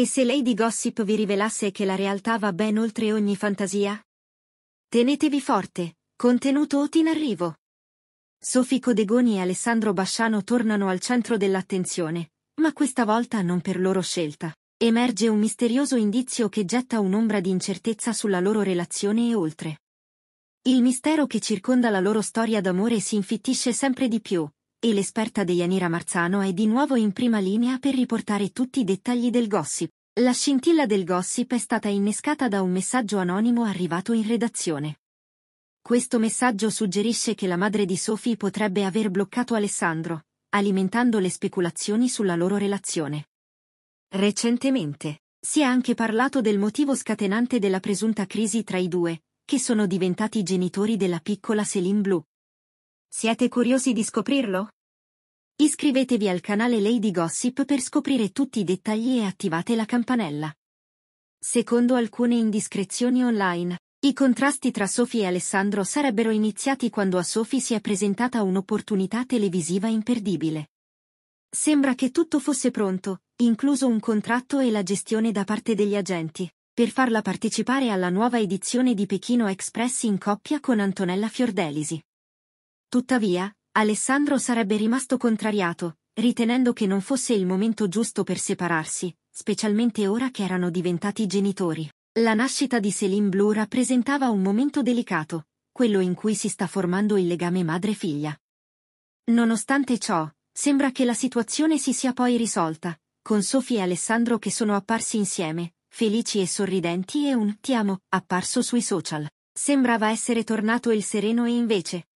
E se Lady Gossip vi rivelasse che la realtà va ben oltre ogni fantasia? Tenetevi forte, contenuto OT in arrivo. Sofì Codegoni e Alessandro Basciano tornano al centro dell'attenzione, ma questa volta non per loro scelta. Emerge un misterioso indizio che getta un'ombra di incertezza sulla loro relazione e oltre. Il mistero che circonda la loro storia d'amore si infittisce sempre di più, e l'esperta Deianira Marzano è di nuovo in prima linea per riportare tutti i dettagli del gossip. La scintilla del gossip è stata innescata da un messaggio anonimo arrivato in redazione. Questo messaggio suggerisce che la madre di Sophie potrebbe aver bloccato Alessandro, alimentando le speculazioni sulla loro relazione. Recentemente, si è anche parlato del motivo scatenante della presunta crisi tra i due, che sono diventati genitori della piccola Céline Blue. Siete curiosi di scoprirlo? Iscrivetevi al canale Lady Gossip per scoprire tutti i dettagli e attivate la campanella. Secondo alcune indiscrezioni online, i contrasti tra Sophie e Alessandro sarebbero iniziati quando a Sophie si è presentata un'opportunità televisiva imperdibile. Sembra che tutto fosse pronto, incluso un contratto e la gestione da parte degli agenti, per farla partecipare alla nuova edizione di Pechino Express in coppia con Antonella Fiordelisi. Tuttavia, Alessandro sarebbe rimasto contrariato, ritenendo che non fosse il momento giusto per separarsi, specialmente ora che erano diventati genitori. La nascita di Céline Blue rappresentava un momento delicato, quello in cui si sta formando il legame madre-figlia. Nonostante ciò, sembra che la situazione si sia poi risolta, con Sophie e Alessandro che sono apparsi insieme, felici e sorridenti e un ti amo apparso sui social. Sembrava essere tornato il sereno e invece,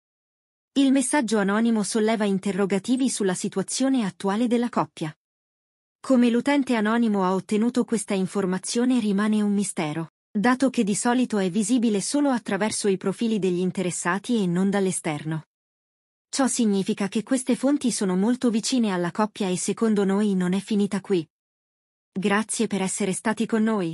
il messaggio anonimo solleva interrogativi sulla situazione attuale della coppia. Come l'utente anonimo ha ottenuto questa informazione rimane un mistero, dato che di solito è visibile solo attraverso i profili degli interessati e non dall'esterno. Ciò significa che queste fonti sono molto vicine alla coppia e secondo noi non è finita qui. Grazie per essere stati con noi.